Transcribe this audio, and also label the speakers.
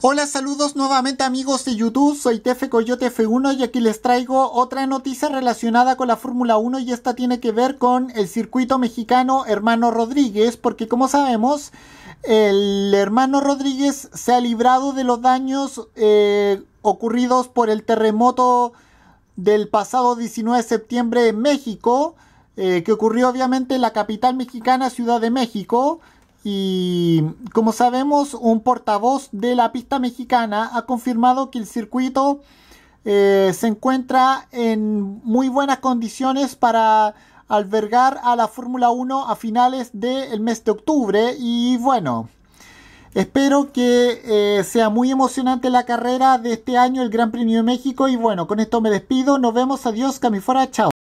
Speaker 1: Hola, saludos nuevamente amigos de YouTube, soy Tefe Coyote F1 y aquí les traigo otra noticia relacionada con la Fórmula 1 y esta tiene que ver con el circuito mexicano Hermano Rodríguez, porque como sabemos, el hermano Rodríguez se ha librado de los daños eh, ocurridos por el terremoto del pasado 19 de septiembre en México, eh, que ocurrió obviamente en la capital mexicana, Ciudad de México. Y como sabemos, un portavoz de la pista mexicana ha confirmado que el circuito eh, se encuentra en muy buenas condiciones para albergar a la Fórmula 1 a finales del mes de octubre. Y bueno, espero que eh, sea muy emocionante la carrera de este año, el Gran Premio de México. Y bueno, con esto me despido. Nos vemos. Adiós, Camifora. Chao.